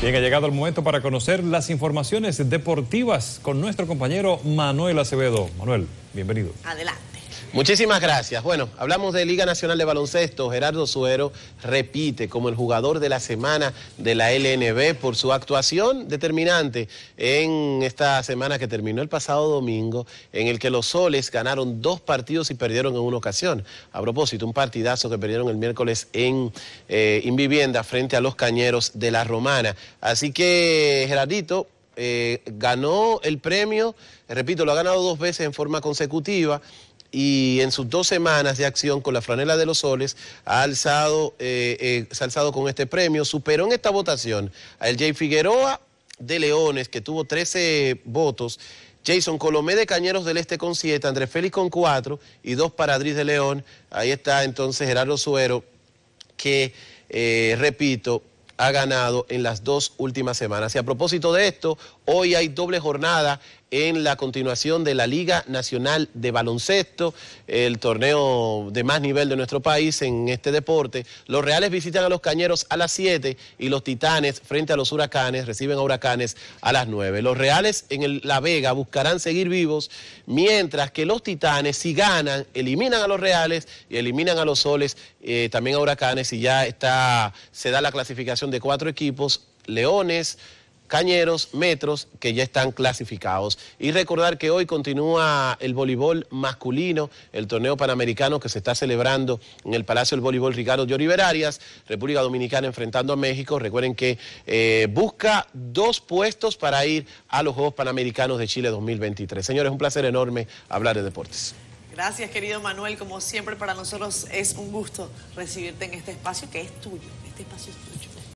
Bien, ha llegado el momento para conocer las informaciones deportivas con nuestro compañero Manuel Acevedo. Manuel, bienvenido. Adelante. Muchísimas gracias. Bueno, hablamos de Liga Nacional de Baloncesto. Gerardo Suero repite como el jugador de la semana de la LNB por su actuación determinante en esta semana que terminó el pasado domingo, en el que los soles ganaron dos partidos y perdieron en una ocasión. A propósito, un partidazo que perdieron el miércoles en, eh, vivienda frente a los cañeros de la Romana. Así que, Gerardito, eh, ganó el premio, repito, lo ha ganado dos veces en forma consecutiva y en sus dos semanas de acción con la franela de los soles ha alzado, eh, eh, se ha alzado con este premio. Superó en esta votación a el Jay Figueroa de Leones, que tuvo 13 votos. Jason Colomé de Cañeros del Este con 7, Andrés Félix con 4 y dos para Adriz de León. Ahí está entonces Gerardo Suero, que, eh, repito, ha ganado en las dos últimas semanas. Y a propósito de esto, hoy hay doble jornada en la continuación de la Liga Nacional de Baloncesto, el torneo de más nivel de nuestro país en este deporte. Los Reales visitan a los Cañeros a las 7 y los Titanes frente a los Huracanes reciben a Huracanes a las 9. Los Reales en La Vega buscarán seguir vivos, mientras que los Titanes si ganan, eliminan a los Reales y eliminan a los Soles, eh, también a Huracanes y ya está, se da la clasificación de cuatro equipos, Leones, cañeros, metros, que ya están clasificados. Y recordar que hoy continúa el voleibol masculino, el torneo panamericano que se está celebrando en el Palacio del Voleibol Ricardo Lloriver Arias, República Dominicana enfrentando a México. Recuerden que eh, busca dos puestos para ir a los Juegos Panamericanos de Chile 2023. Señores, un placer enorme hablar de deportes. Gracias, querido Manuel. Como siempre, para nosotros es un gusto recibirte en este espacio que es tuyo. Este espacio es tuyo.